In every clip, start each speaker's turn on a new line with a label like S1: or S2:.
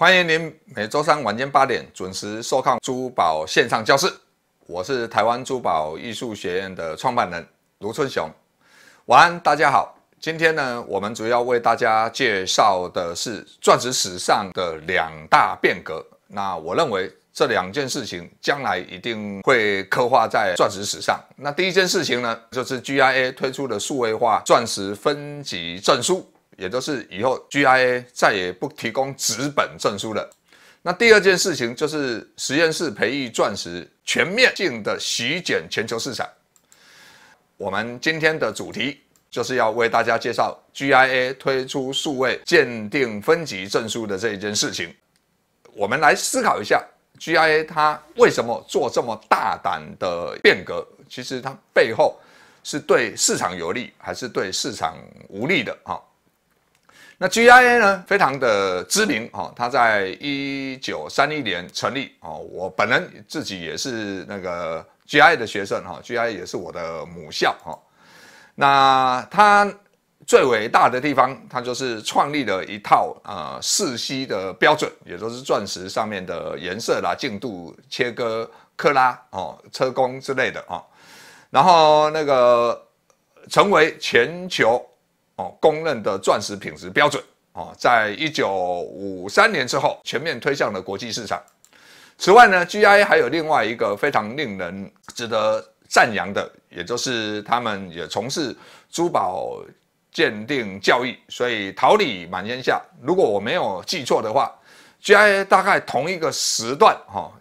S1: 欢迎您每周三晚间八点准时收看珠宝线上教室。我是台湾珠宝艺术学院的创办人卢春雄。晚安，大家好。今天呢，我们主要为大家介绍的是钻石史上的两大变革。那我认为这两件事情将来一定会刻画在钻石史上。那第一件事情呢，就是 GIA 推出的数位化钻石分级证书。也就是以后 GIA 再也不提供纸本证书了。那第二件事情就是实验室培育钻石全面性的席卷全球市场。我们今天的主题就是要为大家介绍 GIA 推出数位鉴定分级证书的这一件事情。我们来思考一下，GIA 它为什么做这么大胆的变革？其实它背后是对市场有利还是对市场无利的哦，那 GIA 呢，非常的知名哦，它在一九三一年成立哦，我本人自己也是那个 GIA 的学生哈，GIA 也是我的母校哈。那它最伟大的地方，它就是创立了一套呃世袭的标准，也就是钻石上面的颜色啦、净度、切割、克拉哦、车工之类的哦，然后那个成为全球。哦，公认的钻石品质标准哦，在一九五三年之后全面推向了国际市场。此外呢，GIA 还有另外一个非常令人值得赞扬的，也就是他们也从事珠宝鉴定教育，所以桃李满天下。如果我没有记错的话，GIA 大概同一个时段哈。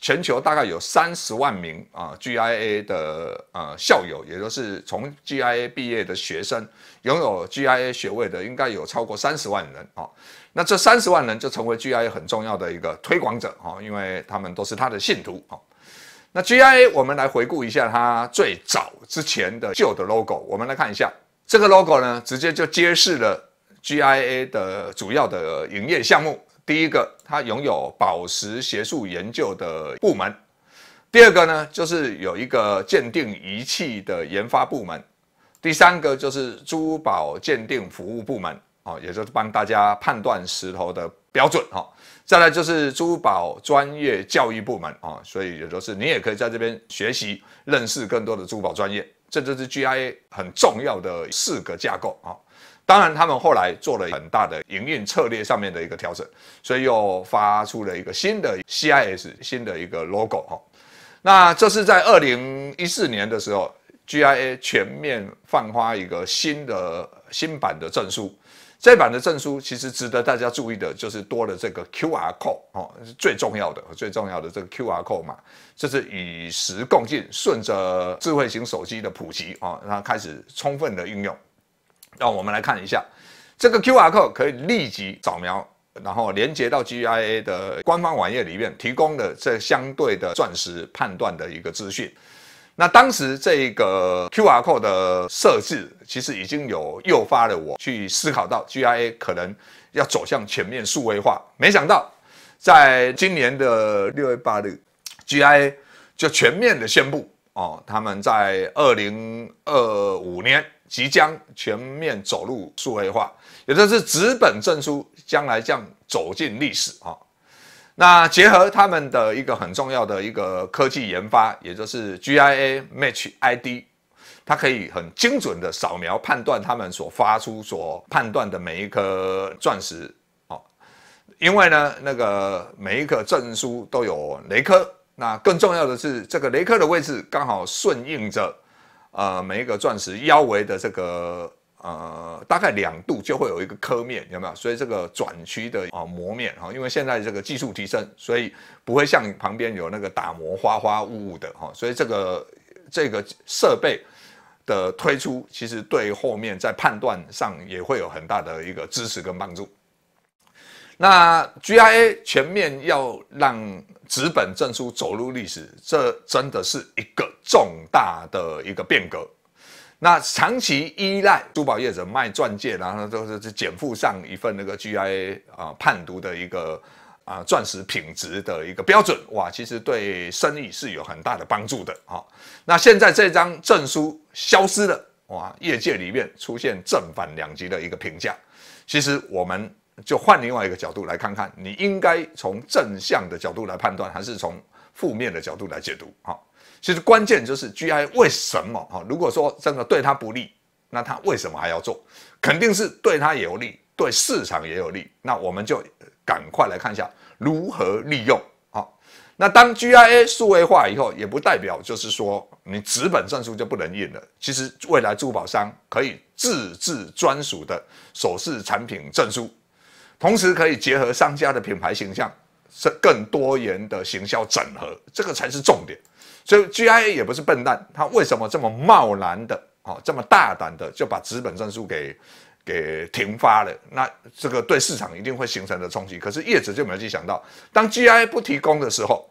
S1: 全球大概有三十万名啊 GIA 的呃校友，也就是从 GIA 毕业的学生，拥有 GIA 学位的应该有超过三十万人啊。那这三十万人就成为 GIA 很重要的一个推广者啊，因为他们都是他的信徒啊。那 GIA 我们来回顾一下他最早之前的旧的 logo，我们来看一下这个 logo 呢，直接就揭示了 GIA 的主要的营业项目。第一个，它拥有宝石学术研究的部门；第二个呢，就是有一个鉴定仪器的研发部门；第三个就是珠宝鉴定服务部门，哦，也就是帮大家判断石头的标准，哦。再来就是珠宝专业教育部门，哦，所以也就是你也可以在这边学习，认识更多的珠宝专业。这就是 GIA 很重要的四个架构，哦。当然，他们后来做了很大的营运策略上面的一个调整，所以又发出了一个新的 CIS 新的一个 logo 哈。那这是在二零一四年的时候，GIA 全面放发一个新的新版的证书。这版的证书其实值得大家注意的就是多了这个 QR code 哦，最重要的最重要的这个 QR code 嘛，这是与时共进，顺着智慧型手机的普及啊，让它开始充分的应用。让我们来看一下，这个 Q R code 可以立即扫描，然后连接到 G I A 的官方网页里面提供的这相对的钻石判断的一个资讯。那当时这个 Q R code 的设置，其实已经有诱发了我去思考到 G I A 可能要走向全面数位化。没想到，在今年的六月八日，G I A 就全面的宣布哦，他们在二零二五年。即将全面走入数位化，也就是纸本证书将来将走进历史啊。那结合他们的一个很重要的一个科技研发，也就是 GIA Match ID，它可以很精准的扫描判断他们所发出所判断的每一颗钻石哦。因为呢，那个每一颗证书都有雷科，那更重要的是这个雷科的位置刚好顺应着。呃，每一个钻石腰围的这个呃，大概两度就会有一个磕面，有没有？所以这个转区的啊磨面啊，因为现在这个技术提升，所以不会像旁边有那个打磨花花雾雾的哈。所以这个这个设备的推出，其实对后面在判断上也会有很大的一个支持跟帮助。那 GIA 全面要让。纸本证书走入历史，这真的是一个重大的一个变革。那长期依赖珠宝业者卖钻戒，然后都是减负上一份那个 GIA 啊判读的一个啊钻石品质的一个标准哇，其实对生意是有很大的帮助的啊。那现在这张证书消失了哇，业界里面出现正反两极的一个评价，其实我们。就换另外一个角度来看看，你应该从正向的角度来判断，还是从负面的角度来解读？哈，其实关键就是 G I 为什么？哈，如果说真的对他不利，那他为什么还要做？肯定是对他有利，对市场也有利。那我们就赶快来看一下如何利用。好，那当 G I A 数位化以后，也不代表就是说你纸本证书就不能印了。其实未来珠宝商可以自制专属的首饰产品证书。同时可以结合商家的品牌形象，是更多元的行销整合，这个才是重点。所以 GIA 也不是笨蛋，他为什么这么贸然的，哦这么大胆的就把资本证书给给停发了？那这个对市场一定会形成的冲击。可是叶子就没有去想到，当 GIA 不提供的时候，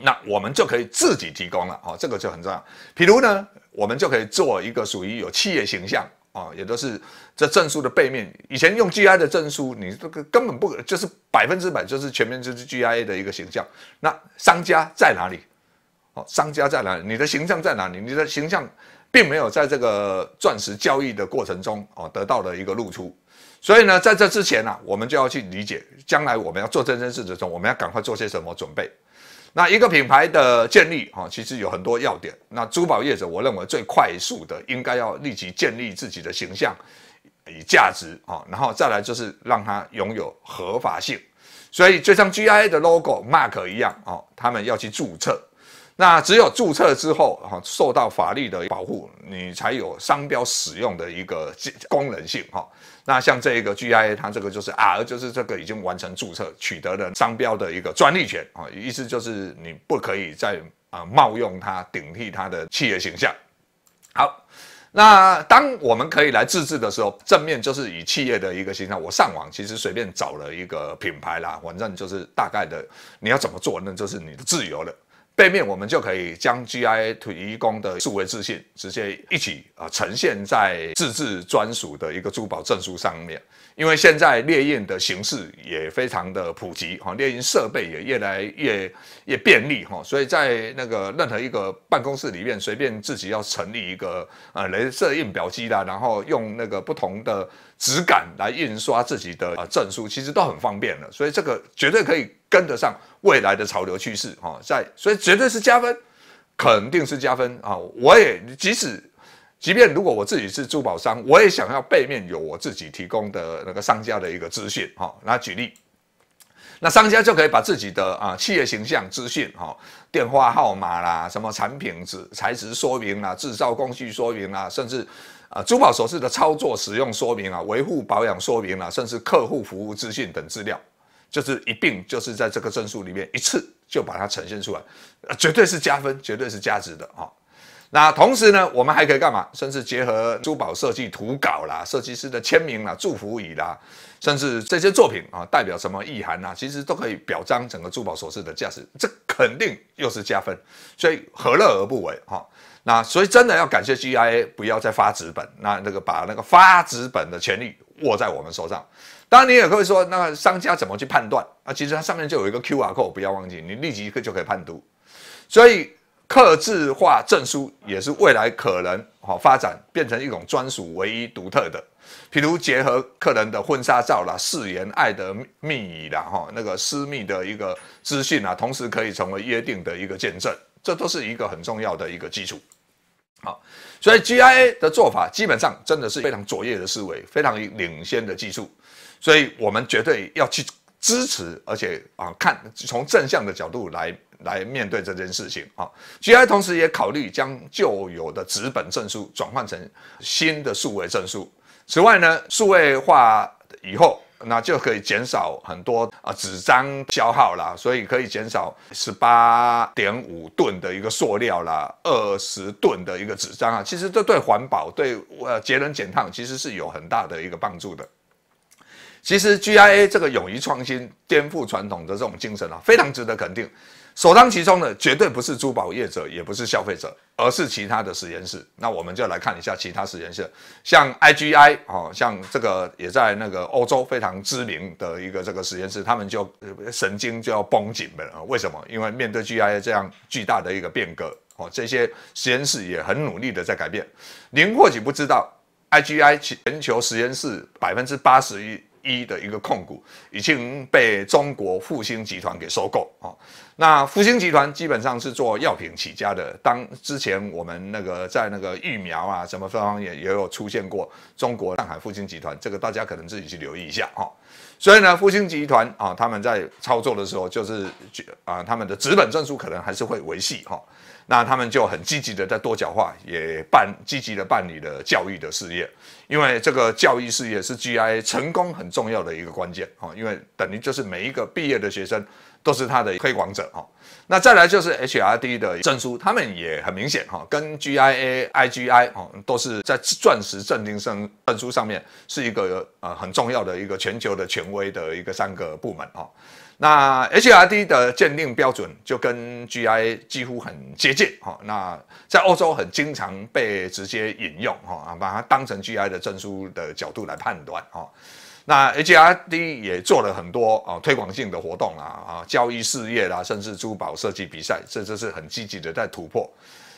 S1: 那我们就可以自己提供了哦，这个就很重要。比如呢，我们就可以做一个属于有企业形象。啊，也都是这证书的背面。以前用 G I 的证书，你这个根本不可，就是百分之百，就是全面就是 G I A 的一个形象。那商家在哪里？哦，商家在哪？里？你的形象在哪里？你的形象并没有在这个钻石交易的过程中哦得到的一个露出。所以呢，在这之前呢，我们就要去理解，将来我们要做这件事的时候，我们要赶快做些什么准备。那一个品牌的建立，哈，其实有很多要点。那珠宝业者，我认为最快速的，应该要立即建立自己的形象与价值，哦，然后再来就是让它拥有合法性。所以就像 G I 的 logo mark 一样，哦，他们要去注册。那只有注册之后，哈，受到法律的保护，你才有商标使用的一个功能性，哈。那像这一个 G I A，它这个就是 R，就是这个已经完成注册，取得了商标的一个专利权，啊，意思就是你不可以再啊冒用它，顶替它的企业形象。好，那当我们可以来自制的时候，正面就是以企业的一个形象，我上网其实随便找了一个品牌啦，反正就是大概的，你要怎么做那就是你的自由了。背面我们就可以将 GIA 提供的数位自信直接一起啊呈现在自制专属的一个珠宝证书上面，因为现在猎印的形式也非常的普及哈，猎印设备也越来越越便利哈，所以在那个任何一个办公室里面，随便自己要成立一个呃镭射印表机啦，然后用那个不同的纸感来印刷自己的啊证书，其实都很方便了，所以这个绝对可以。跟得上未来的潮流趋势哦，在所以绝对是加分，肯定是加分啊！我也即使即便如果我自己是珠宝商，我也想要背面有我自己提供的那个商家的一个资讯哈。那举例，那商家就可以把自己的啊企业形象资讯哈、电话号码啦、什么产品纸材质说明啦、制造工序说明啦，甚至啊珠宝首饰的操作使用说明啊、维护保养说明啦，甚至客户服务资讯等资料。就是一并，就是在这个证书里面一次就把它呈现出来，绝对是加分，绝对是加值的啊。那同时呢，我们还可以干嘛？甚至结合珠宝设计图稿啦、设计师的签名啦、祝福语啦，甚至这些作品啊，代表什么意涵呐，其实都可以表彰整个珠宝首饰的价值，这肯定又是加分。所以何乐而不为哈，那所以真的要感谢 GIA，不要再发纸本，那那个把那个发纸本的权利握在我们手上。当然，你也可以说，那商家怎么去判断啊？其实它上面就有一个 QR code，不要忘记，你立即就可以判读。所以，刻字化证书也是未来可能哈发展变成一种专属、唯一、独特的。比如结合客人的婚纱照啦、誓言、爱的密语啦，哈，那个私密的一个资讯啊，同时可以成为约定的一个见证，这都是一个很重要的一个基础。好，所以 G I A 的做法基本上真的是非常卓越的思维，非常领先的技术，所以我们绝对要去支持，而且啊，看从正向的角度来来面对这件事情啊。G I A 同时也考虑将旧有的纸本证书转换成新的数位证书。此外呢，数位化以后。那就可以减少很多啊纸张消耗啦，所以可以减少十八点五吨的一个塑料啦，二十吨的一个纸张啊。其实这对环保、对呃节能减碳，其实是有很大的一个帮助的。其实 GIA 这个勇于创新、颠覆传统的这种精神啊，非常值得肯定。首当其冲的绝对不是珠宝业者，也不是消费者，而是其他的实验室。那我们就来看一下其他实验室，像 IGI 哦，像这个也在那个欧洲非常知名的一个这个实验室，他们就神经就要绷紧了啊！为什么？因为面对 GIA 这样巨大的一个变革哦，这些实验室也很努力的在改变。您或许不知道，IGI 全球实验室百分之八十一的一个控股已经被中国复兴集团给收购啊。那复星集团基本上是做药品起家的。当之前我们那个在那个疫苗啊什么方面也也有出现过中国上海复星集团，这个大家可能自己去留意一下哈。所以呢，复星集团啊，他们在操作的时候就是啊，他们的资本证书可能还是会维系哈。那他们就很积极的在多角化，也办积极的办理了教育的事业，因为这个教育事业是 G I 成功很重要的一个关键哈。因为等于就是每一个毕业的学生。都是它的推广者哈，那再来就是 HRD 的证书，他们也很明显哈，跟 GIA、IGI 哦，都是在钻石鉴定证证书上面是一个呃很重要的一个全球的权威的一个三个部门哈。那 HRD 的鉴定标准就跟 GIA 几乎很接近哈，那在欧洲很经常被直接引用哈，把它当成 GIA 的证书的角度来判断哈。那 H R D 也做了很多啊推广性的活动啦，啊教育事业啦，甚至珠宝设计比赛，这这是很积极的在突破。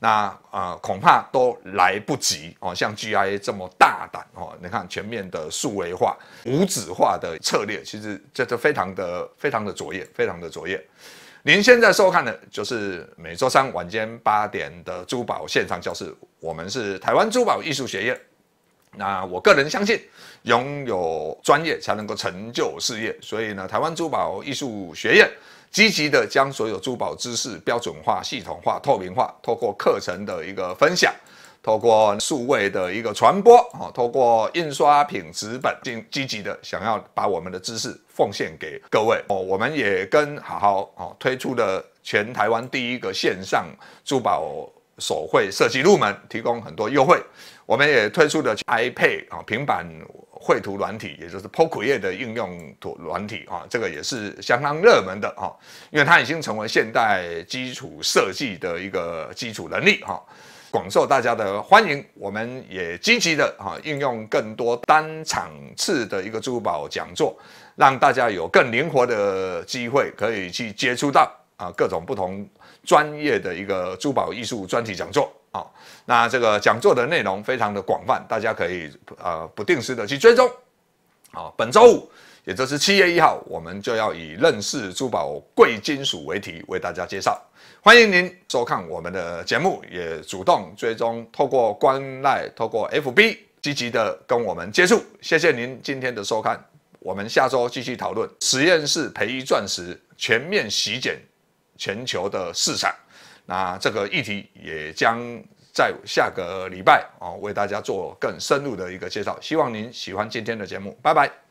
S1: 那啊恐怕都来不及哦，像 G I A 这么大胆哦。你看全面的数位化、无纸化的策略，其实这都非常的非常的卓越，非常的卓越。您现在收看的就是每周三晚间八点的珠宝线上教室，我们是台湾珠宝艺术学院。那我个人相信，拥有专业才能够成就事业。所以呢，台湾珠宝艺术学院积极的将所有珠宝知识标准化、系统化、透明化，透过课程的一个分享，透过数位的一个传播，哦，透过印刷品、纸本，尽积极的想要把我们的知识奉献给各位。哦，我们也跟好好哦推出的全台湾第一个线上珠宝。手绘设计入门提供很多优惠，我们也推出了 iPad 啊平板绘图软体，也就是 Procreate 的应用图软体啊，这个也是相当热门的哈，因为它已经成为现代基础设计的一个基础能力哈，广受大家的欢迎。我们也积极的哈应用更多单场次的一个珠宝讲座，让大家有更灵活的机会可以去接触到。啊，各种不同专业的一个珠宝艺术专题讲座啊，那这个讲座的内容非常的广泛，大家可以呃不定时的去追踪。啊，本周五，也就是七月一号，我们就要以认识珠宝贵金属为题为大家介绍。欢迎您收看我们的节目，也主动追踪，透过关赖，透过 FB，积极的跟我们接触。谢谢您今天的收看，我们下周继续讨论实验室培育钻石全面洗检。全球的市场，那这个议题也将在下个礼拜哦，为大家做更深入的一个介绍。希望您喜欢今天的节目，拜拜。